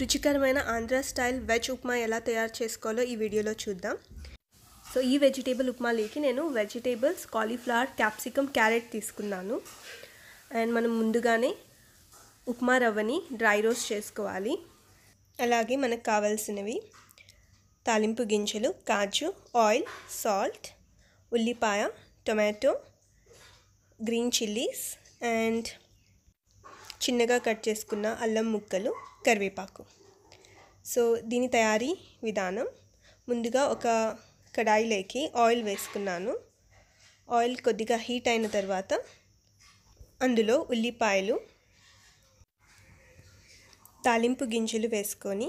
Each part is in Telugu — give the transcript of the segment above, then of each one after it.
రుచికరమైన ఆంధ్ర స్టైల్ వెజ్ ఉప్మా ఎలా తయారు చేసుకోవాలో ఈ వీడియోలో చూద్దాం సో ఈ వెజిటేబుల్ ఉప్మాలోకి నేను వెజిటేబుల్స్ కాలీఫ్లవర్ క్యాప్సికమ్ క్యారెట్ తీసుకున్నాను అండ్ మనం ముందుగానే ఉప్మా రవ్వని డ్రై రోస్ట్ చేసుకోవాలి అలాగే మనకు కావాల్సినవి తాలింపు గింజలు కాజు ఆయిల్ సాల్ట్ ఉల్లిపాయ టొమాటో గ్రీన్ చిల్లీస్ అండ్ చిన్నగా కట్ చేసుకున్న అల్లం ముక్కలు కరివేపాకు సో దీని తయారీ విధానం ముందుగా ఒక కడాయిలోకి ఆయిల్ వేసుకున్నాను ఆయిల్ కొద్దిగా హీట్ అయిన తర్వాత అందులో ఉల్లిపాయలు తాలింపు గింజలు వేసుకొని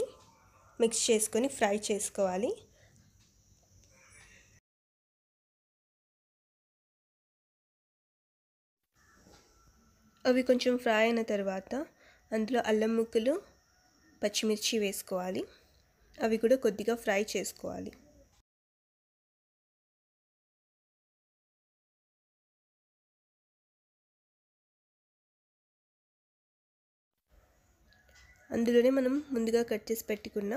మిక్స్ చేసుకొని ఫ్రై చేసుకోవాలి అవి కొంచెం ఫ్రై అయిన తర్వాత అందులో అల్లం ముక్కలు పచ్చిమిర్చి వేసుకోవాలి అవి కూడా కొద్దిగా ఫ్రై చేసుకోవాలి అందులోనే మనం ముందుగా కట్ చేసి పెట్టుకున్న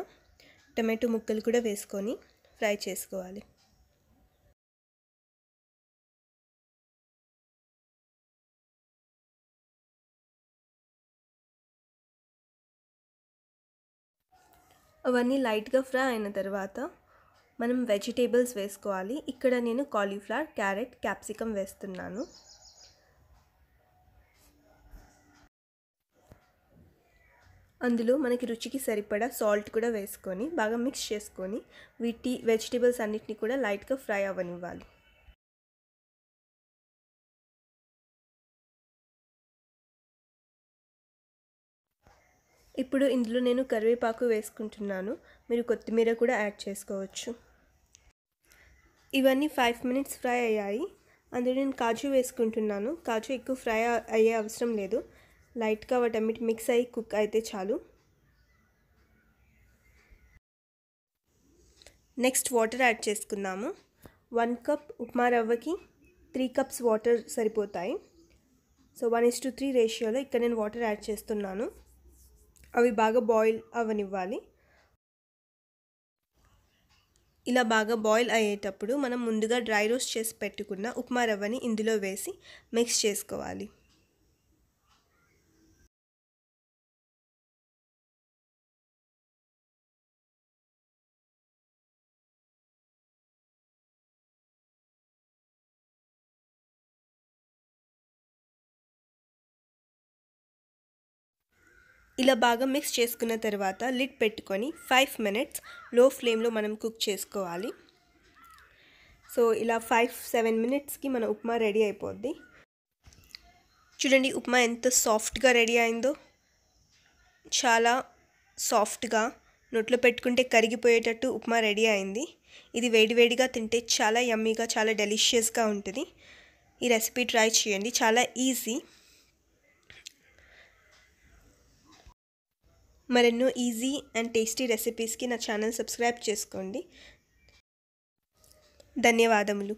టమాటో ముక్కలు కూడా వేసుకొని ఫ్రై చేసుకోవాలి అవన్నీ లైట్గా ఫ్రై అయిన తర్వాత మనం వెజిటేబుల్స్ వేసుకోవాలి ఇక్కడ నేను కాలీఫ్లవర్ క్యారెట్ క్యాప్సికమ్ వేస్తున్నాను అందులో మనకి రుచికి సరిపడా సాల్ట్ కూడా వేసుకొని బాగా మిక్స్ చేసుకొని వీటి వెజిటేబుల్స్ అన్నిటినీ కూడా లైట్గా ఫ్రై అవ్వనివ్వాలి ఇప్పుడు ఇందులో నేను కరివేపాకు వేసుకుంటున్నాను మీరు కొత్తిమీర కూడా యాడ్ చేసుకోవచ్చు ఇవన్నీ ఫైవ్ మినిట్స్ ఫ్రై అయ్యాయి అందులో నేను కాజు వేసుకుంటున్నాను కాజు ఎక్కువ ఫ్రై అయ్యే అవసరం లేదు లైట్గా వాటన్నిటి మిక్స్ అయ్యి కుక్ అయితే చాలు నెక్స్ట్ వాటర్ యాడ్ చేసుకుందాము వన్ కప్ ఉప్మా రవ్వకి త్రీ కప్స్ వాటర్ సరిపోతాయి so one is to three రేషియోలో ఇక్కడ నేను వాటర్ యాడ్ చేస్తున్నాను అవి బాగా బాయిల్ అవనివ్వాలి ఇలా బాగా బాయిల్ అయ్యేటప్పుడు మనం ముందుగా డ్రై రోస్ట్ చేసి పెట్టుకున్న ఉప్మా రవ్వని ఇందులో వేసి మిక్స్ చేసుకోవాలి ఇలా బాగా మిక్స్ చేసుకున్న తర్వాత లిడ్ పెట్టుకొని ఫైవ్ మినిట్స్ లో ఫ్లేమ్లో మనం కుక్ చేసుకోవాలి సో ఇలా ఫైవ్ సెవెన్ మినిట్స్కి మన ఉప్మా రెడీ అయిపోద్ది చూడండి ఉప్మా ఎంత సాఫ్ట్గా రెడీ అయిందో చాలా సాఫ్ట్గా నోట్లో పెట్టుకుంటే కరిగిపోయేటట్టు ఉప్మా రెడీ అయింది ఇది వేడివేడిగా తింటే చాలా యమ్మీగా చాలా డెలిషియస్గా ఉంటుంది ఈ రెసిపీ ట్రై చేయండి చాలా ఈజీ మరెన్నో ఈజీ అండ్ టేస్టీ రెసిపీస్కి నా ఛానల్ సబ్స్క్రైబ్ చేసుకోండి ధన్యవాదములు